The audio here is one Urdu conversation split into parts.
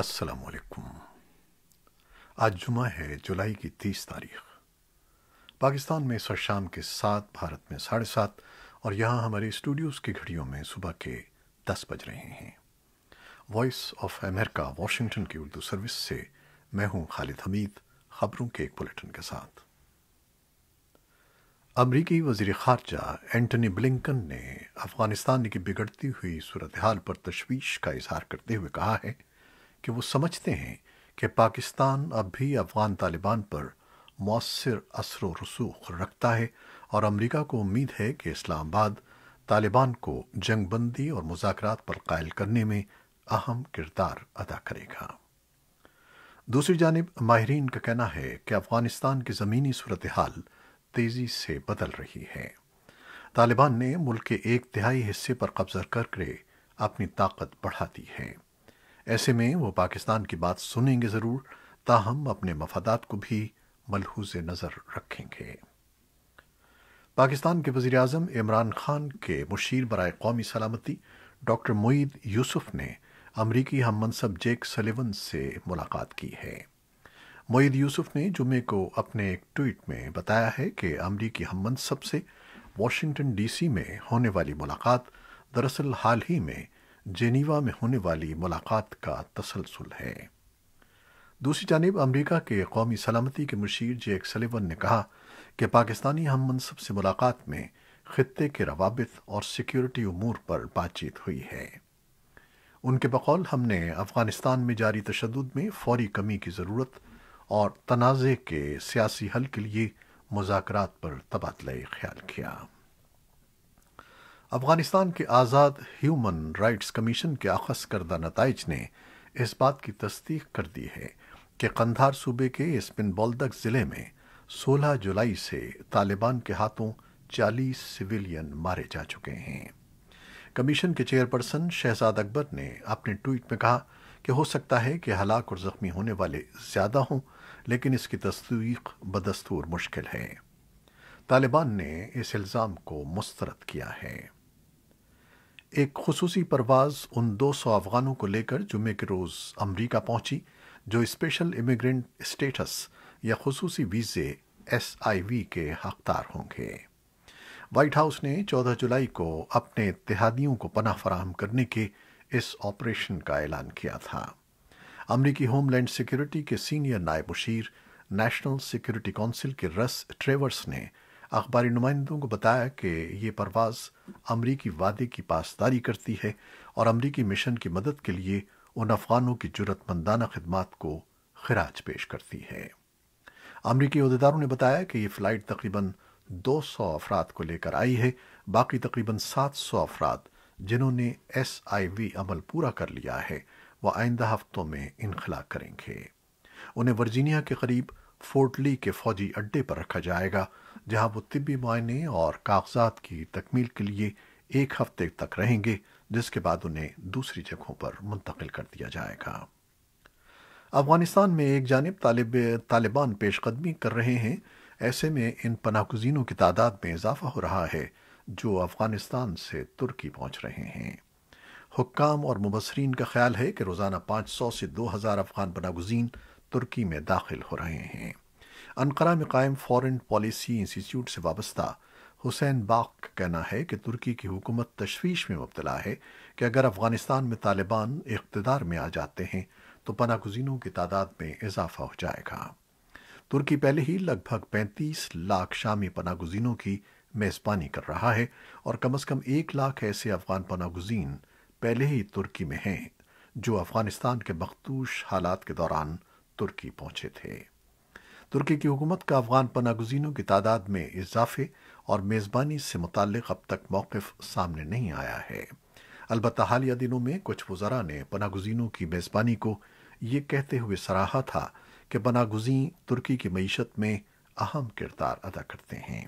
السلام علیکم آج جمعہ ہے جولائی کی تیس تاریخ پاکستان میں سر شام کے ساتھ بھارت میں ساڑھے سات اور یہاں ہمارے اسٹوڈیوز کی گھڑیوں میں صبح کے دس بج رہے ہیں وائس آف امریکہ واشنگٹن کی اردو سروس سے میں ہوں خالد حمید خبروں کے ایک بلٹن کے ساتھ امریکی وزیر خارجہ اینٹنی بلنکن نے افغانستان کی بگڑتی ہوئی صورتحال پر تشویش کا اظہار کرتے ہوئے کہا ہے کہ وہ سمجھتے ہیں کہ پاکستان اب بھی افغان طالبان پر مؤثر اثر و رسوخ رکھتا ہے اور امریکہ کو امید ہے کہ اسلام آباد طالبان کو جنگ بندی اور مذاکرات پر قائل کرنے میں اہم کردار ادا کرے گا دوسری جانب ماہرین کا کہنا ہے کہ افغانستان کی زمینی صورتحال تیزی سے بدل رہی ہے طالبان نے ملک کے ایک تہائی حصے پر قبضہ کر کے اپنی طاقت بڑھا دی ہے ایسے میں وہ پاکستان کی بات سنیں گے ضرور تاہم اپنے مفادات کو بھی ملحوظ نظر رکھیں گے پاکستان کے وزیراعظم عمران خان کے مشیر برائے قومی سلامتی ڈاکٹر معید یوسف نے امریکی ہم منصب جیک سلیون سے ملاقات کی ہے معید یوسف نے جمعے کو اپنے ایک ٹویٹ میں بتایا ہے کہ امریکی ہم منصب سے واشنگٹن ڈی سی میں ہونے والی ملاقات دراصل حال ہی میں جینیوا میں ہونے والی ملاقات کا تسلسل ہے دوسری جانب امریکہ کے قومی سلامتی کے مشیر جیک سلیون نے کہا کہ پاکستانی ہم منصب سے ملاقات میں خطے کے روابط اور سیکیورٹی امور پر بات چیت ہوئی ہے ان کے بقول ہم نے افغانستان میں جاری تشدد میں فوری کمی کی ضرورت اور تنازع کے سیاسی حل کے لیے مذاکرات پر تبادلہ خیال کیا افغانستان کے آزاد ہیومن رائٹس کمیشن کے آخص کردہ نتائج نے اس بات کی تصدیق کر دی ہے کہ قندھار صوبے کے اسپن بولدک ضلع میں سولہ جولائی سے طالبان کے ہاتھوں چالیس سویلین مارے جا چکے ہیں کمیشن کے چیئرپرسن شہزاد اکبر نے اپنے ٹویٹ میں کہا کہ ہو سکتا ہے کہ ہلاک اور زخمی ہونے والے زیادہ ہوں لیکن اس کی تصدیق بدستور مشکل ہے طالبان نے اس الزام کو مسترد کیا ہے ایک خصوصی پرواز ان دو سو افغانوں کو لے کر جمعے کے روز امریکہ پہنچی جو اسپیشل امیگرینٹ اسٹیٹس یا خصوصی ویزے ایس آئی وی کے حقدار ہوں گے وائٹ ہاؤس نے چودہ جولائی کو اپنے اتحادیوں کو پناہ فراہم کرنے کے اس آپریشن کا اعلان کیا تھا امریکی ہوم لینڈ سیکیورٹی کے سینئر نائب مشیر نیشنل سیکیورٹی کونسل کے رس ٹریورس نے اخباری نمائندوں کو بتایا کہ یہ پرواز امریکی وعدے کی پاسداری کرتی ہے اور امریکی مشن کی مدد کے لیے ان افغانوں کی جرت مندانہ خدمات کو خراج پیش کرتی ہے امریکی عہدیداروں نے بتایا کہ یہ فلائٹ تقریباً دو سو افراد کو لے کر آئی ہے باقی تقریباً سات سو افراد جنہوں نے ایس آئی وی عمل پورا کر لیا ہے وہ آئندہ ہفتوں میں انخلا کریں گے انہیں ورجینیا کے قریب فورٹ لی کے فوجی اڈے پر رکھا جائے گا جہاں وہ طبی معائنے اور کاغذات کی تکمیل کے لیے ایک ہفتے تک رہیں گے جس کے بعد انہیں دوسری جگہوں پر منتقل کر دیا جائے گا افغانستان میں ایک جانب طالب طالبان پیش قدمی کر رہے ہیں ایسے میں ان پناہ گزینوں کی تعداد میں اضافہ ہو رہا ہے جو افغانستان سے ترکی پہنچ رہے ہیں حکام اور مبصرین کا خیال ہے کہ روزانہ پانچ سو سے دو ہزار افغان پناہ گزین ترکی میں داخل ہو رہے ہیں انقرہ میں قائم فورن پالیسی انسٹیٹیوٹ سے وابستہ حسین باغ کا کہنا ہے کہ ترکی کی حکومت تشویش میں مبتلا ہے کہ اگر افغانستان میں طالبان اقتدار میں آ جاتے ہیں تو پناہ گزینوں کی تعداد میں اضافہ ہو جائے گا ترکی پہلے ہی لگ بھگ پینتیس لاکھ شامی پناہ گزینوں کی میزبانی کر رہا ہے اور کم از کم ایک لاکھ ایسے افغان پناہ گزین پہلے ہی ترکی میں ہیں جو افغانستان کے مختوش حالات کے دوران ترکی پہنچے تھے ترکی کی حکومت کا افغان پناہ گزینوں کی تعداد میں اضافے اور میزبانی سے متعلق اب تک موقف سامنے نہیں آیا ہے البتہ حالیہ دنوں میں کچھ وزراء نے پناہ گزینوں کی میزبانی کو یہ کہتے ہوئے سراہا تھا کہ پناہ گزین ترکی کی معیشت میں اہم کردار ادا کرتے ہیں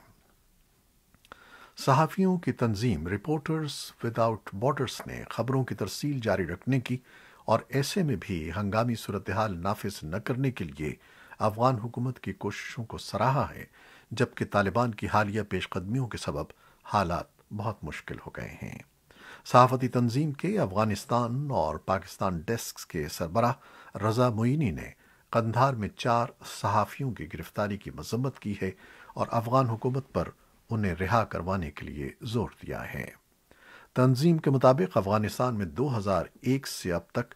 صحافیوں کی تنظیم رپورٹرز وداؤٹ بارڈرس نے خبروں کی ترسیل جاری رکھنے کی اور ایسے میں بھی ہنگامی صورتحال نافذ نہ کرنے کے لیے افغان حکومت کی کوششوں کو سراہا ہے جبکہ طالبان کی حالیہ پیش قدمیوں کے سبب حالات بہت مشکل ہو گئے ہیں صحافتی تنظیم کے افغانستان اور پاکستان ڈیسک کے سربراہ رضا معینی نے قندھار میں چار صحافیوں کی گرفتاری کی مذمت کی ہے اور افغان حکومت پر انہیں رہا کروانے کے لیے زور دیا ہے تنظیم کے مطابق افغانستان میں دو ہزار ایک سے اب تک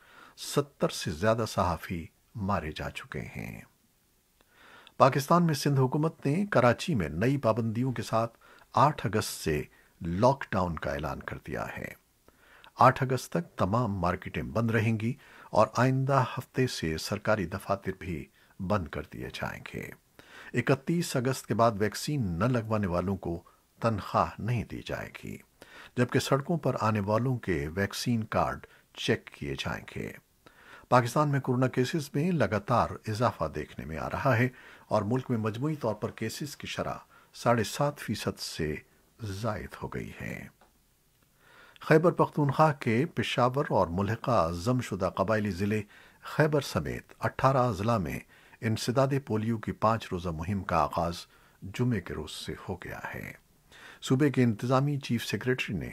ستر سے زیادہ صحافی مارے جا چکے ہیں پاکستان میں سندھ حکومت نے کراچی میں نئی پابندیوں کے ساتھ آٹھ اگست سے لاک ڈاؤن کا اعلان کر دیا ہے آٹھ اگست تک تمام مارکیٹیں بند رہیں گی اور آئندہ ہفتے سے سرکاری دفاتر بھی بند کر دیے جائیں گے اکتیس اگست کے بعد ویکسین نہ لگوانے والوں کو تنخواہ نہیں دی جائے گی جبکہ سڑکوں پر آنے والوں کے ویکسین کارڈ چیک کیے جائیں گے پاکستان میں کورونا کیسز میں لگاتار اضافہ دیکھنے میں آ رہا ہے اور ملک میں مجموعی طور پر کیسز کی شرح ساڑھے سات فیصد سے زائد ہو گئی ہے خیبر پختونخوا کے پشاور اور ملحقہ ضم شدہ قبائلی ضلع خیبر سمیت اٹھارہ ضلع میں انسداد پولیو کی پانچ روزہ مہم کا آغاز جمعے کے روز سے ہو گیا ہے صوبے کے انتظامی چیف سیکریٹری نے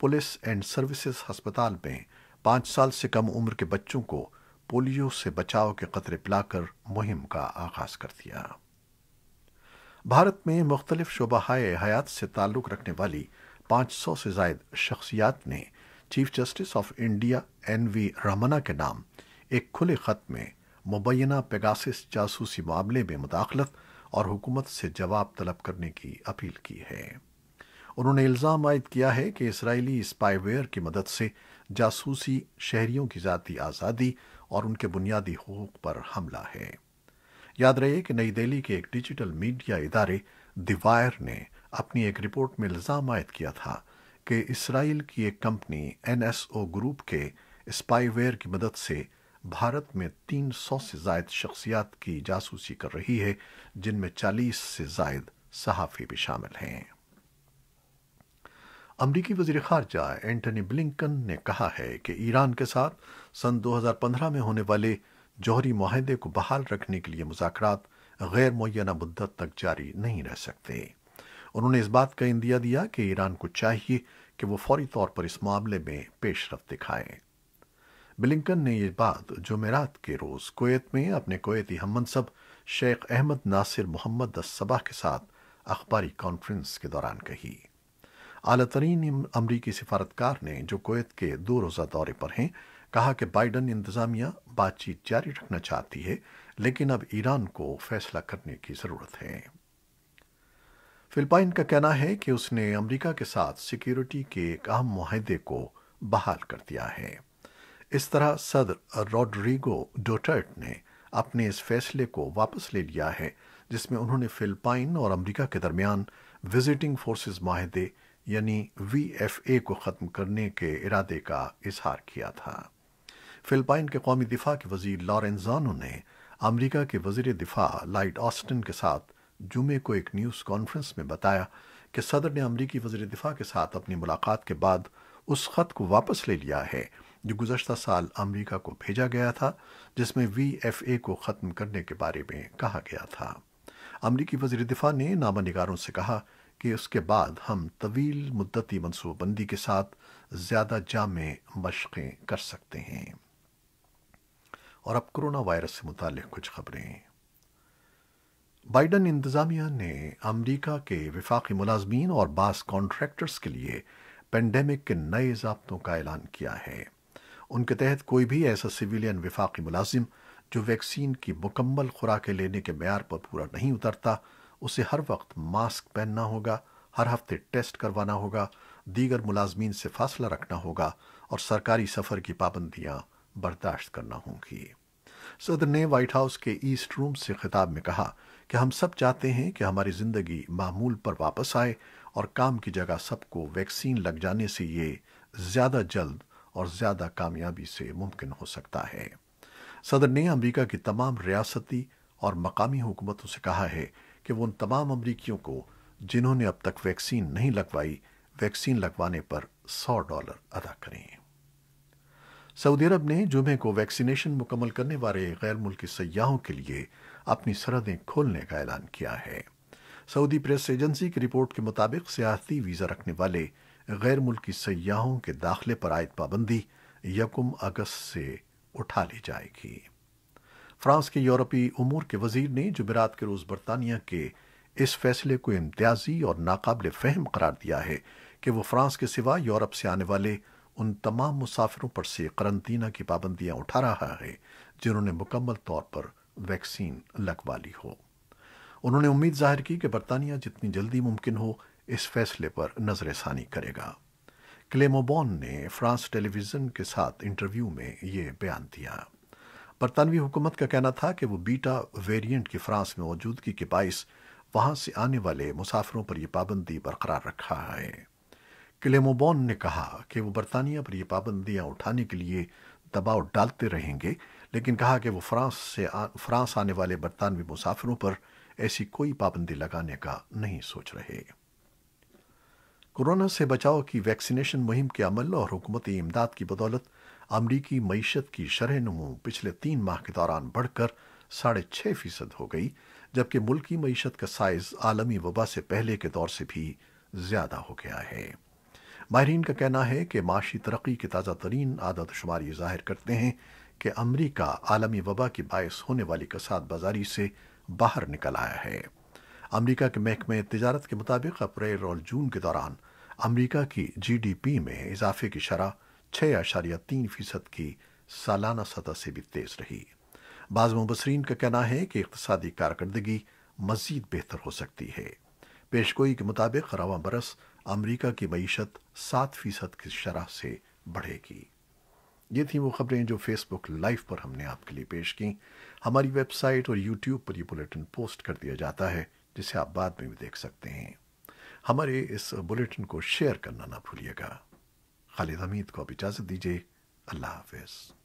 پولیس اینڈ سروسز ہسپتال میں پانچ سال سے کم عمر کے بچوں کو پولیو سے بچاؤ کے قطرے پلا کر مہم کا آغاز کر دیا بھارت میں مختلف شعبہ حیات سے تعلق رکھنے والی پانچ سو سے زائد شخصیات نے chief justice of India N V Ramana کے نام ایک کھلے خط میں مبینہ پیگاسس جاسوسی معاملے میں مداخلت اور حکومت سے جواب طلب کرنے کی اپیل کی ہے انہوں نے الزام عائد کیا ہے کہ اسرائیلی اسپائی ویئر کی مدد سے جاسوسی شہریوں کی ذاتی آزادی اور ان کے بنیادی حقوق پر حملہ ہے یاد رہے کہ نئی دہلی کے ایک ڈیجیٹل میڈیا ادارے دی وائر نے اپنی ایک رپورٹ میں الزام عائد کیا تھا کہ اسرائیل کی ایک company N S O group کے اسپائی ویئر کی مدد سے بھارت میں تین سو سے زائد شخصیات کی جاسوسی کر رہی ہے جن میں چالیس سے زائد صحافی بھی شامل ہیں امریکی وزیر خارجہ اینٹنی بلنکن نے کہا ہے کہ ایران کے ساتھ سن دو ہزار پندرہ میں ہونے والے جوہری معاہدے کو بحال رکھنے کے لیے مذاکرات غیر معینہ مدت تک جاری نہیں رہ سکتے انہوں نے اس بات کا اندیا دیا کہ ایران کو چاہیے کہ وہ فوری طور پر اس معاملے میں پیش رفت دکھائیں بلنکن نے یہ بات جمعرات کے روز کویت میں اپنے کویتی ہم منصب شیخ احمد ناصر محمد اسصبا کے ساتھ اخباری کانفرنس کے دوران کہی اعلی ترین امریکی سفارتکار نے جو کویت کے دو روزہ دورے پر ہیں کہا کہ بائیڈن انتظامیہ بات چیت جاری رکھنا چاہتی ہے لیکن اب ایران کو فیصلہ کرنے کی ضرورت ہے فلپائن کا کہنا ہے کہ اس نے امریکہ کے ساتھ سیکیورٹی کے ایک اہم معاہدے کو بحال کر دیا ہے اس طرح صدر روڈریگو ڈوٹرٹ نے اپنے اس فیصلے کو واپس لے لیا ہے جس میں انہوں نے فلپائن اور امریکہ کے درمیان وزٹنگ فورسز معاہدے یعنی وی ایف اے کو ختم کرنے کے ارادے کا اظہار کیا تھا فلپائن کے قومی دفاع کے وزیر لارنزانو نے امریکہ کے وزیر دفاع لائٹ آسٹن کے ساتھ جمعے کو ایک نیوز کانفرنس میں بتایا کہ صدر نے امریکی وزیر دفاع کے ساتھ اپنی ملاقات کے بعد اس خط کو واپس لے لیا ہے جو گزشتہ سال امریکہ کو بھیجا گیا تھا جس میں وی ایف اے کو ختم کرنے کے بارے میں کہا گیا تھا امریکی وزیر دفاع نے نامہ نگاروں سے کہا کہ اس کے بعد ہم طویل مدتی منصوبہ بندی کے ساتھ زیادہ جامع مشقیں کر سکتے ہیں اور اب کرونا وائرس سے متعلق کچھ خبریں بائیڈن انتظامیہ نے امریکہ کے وفاقی ملازمین اور بعض کانٹریکٹرز کے لیے پینڈیمک کے نئے ضابطوں کا اعلان کیا ہے ان کے تحت کوئی بھی ایسا سویلین وفاقی ملازم جو ویکسین کی مکمل خوراکیں لینے کے معیار پر پورا نہیں اترتا اسے ہر وقت ماسک پہننا ہوگا ہر ہفتے ٹیسٹ کروانا ہوگا دیگر ملازمین سے فاصلہ رکھنا ہوگا اور سرکاری سفر کی پابندیاں برداشت کرنا ہوں گی صدر نے وائٹ ہاؤس کے ایسٹ روم سے خطاب میں کہا کہ ہم سب چاہتے ہیں کہ ہماری زندگی معمول پر واپس آئے اور کام کی جگہ سب کو ویکسین لگ جانے سے یہ زیادہ جلد اور زیادہ کامیابی سے ممکن ہو سکتا ہے صدر نے امریکہ کی تمام ریاستی اور مقامی حکومتوں سے کہا ہے کہ وہ ان تمام امریکیوں کو جنہوں نے اب تک ویکسین نہیں لگوائی ویکسین لگوانے پر سو ڈالر ادا کریں سعودی عرب نے جمعے کو ویکسینیشن مکمل کرنے والے غیر ملکی سیاحوں کے لیے اپنی سرحدیں کھولنے کا اعلان کیا ہے سعودی پریس ایجنسی کی رپورٹ کے مطابق سیاحتی ویزا رکھنے والے غیر ملکی سیاحوں کے داخلے پر عائد پابندی یکم اگست سے اٹھا لی جائے گی فرانس کے یورپی امور کے وزیر نے جمعرات کے روز برطانیہ کے اس فیصلے کو امتیازی اور ناقابل فہم قرار دیا ہے کہ وہ فرانس کے سوا یورپ سے آنے والے ان تمام مسافروں پر سے قرنطینہ کی پابندیاں اٹھا رہا ہے جنہوں نے مکمل طور پر ویکسین لگوا لی ہو کہ برطانیہ جتنی جلدی ممکن ہو اس فیصلے پر نظر ثانی کرے گا کلیموبون نے فرانس ٹیلی ویژن کے ساتھ انٹرویو میں یہ بیان دیا برطانوی حکومت کا کہنا تھا کہ وہ بیٹا ویریئنٹ کی فرانس میں موجودگی کے باعث وہاں سے آنے والے مسافروں پر یہ پابندی برقرار رکھا ہے کلیموبون نے کہا کہ وہ برطانیہ پر یہ پابندیاں اٹھانے کے لیے دباؤ ڈالتے رہیں گے لیکن کہا کہ وہ فرانس آنے والے برطانوی مسافروں پر ایسی کوئی پابندی لگانے کا نہیں سوچ رہے کورونا سے بچاؤ کی ویکسینیشن مہم کے عمل اور حکومتی امداد کی بدولت امریکی معیشت کی شرح نمو پچھلے تین ماہ کے دوران بڑھ کر ساڑھے چھ فیصد ہو گئی جبکہ ملکی معیشت کا سائز عالمی وبا سے پہلے کے دور سے بھی زیادہ ہو گیا ہے ماہرین کا کہنا ہے کہ معاشی ترقی کی تازہ ترین عادت شماری شمار یہ ظاہر کرتے ہیں کہ امریکہ عالمی وبا کی باعث ہونے والی کسات بازاری سے باہر نکل آیا ہے امریکہ کے محکمہ تجارت کے مطابق اپریل اور جون کے دوران امریکہ کی جی ڈی پی میں اضافے کی شرح چھ اشاریہ تین فیصد کی سالانہ سطح سے بھی تیز رہی بعض مبصرین کا کہنا ہے کہ اقتصادی کارکردگی مزید بہتر ہو سکتی ہے پیشگوئی کے مطابق رواں برس امریکہ کی معیشت سات فیصد کی شرح سے بڑھے گی یہ تھیں وہ خبریں جو فیس بک لائف پر ہم نے آپ کے لیے پیش کیں ہماری ویب سائٹ اور یوٹیوب پر یہ بلٹن پوسٹ کر دیا جاتا ہے جسے آپ بعد میں بھی دیکھ سکتے ہیں ہمارے اس بلٹن کو شیئر کرنا نہ بھولیے گا خالد حمید کو آپ اجازت دیجیے اللہ حافظ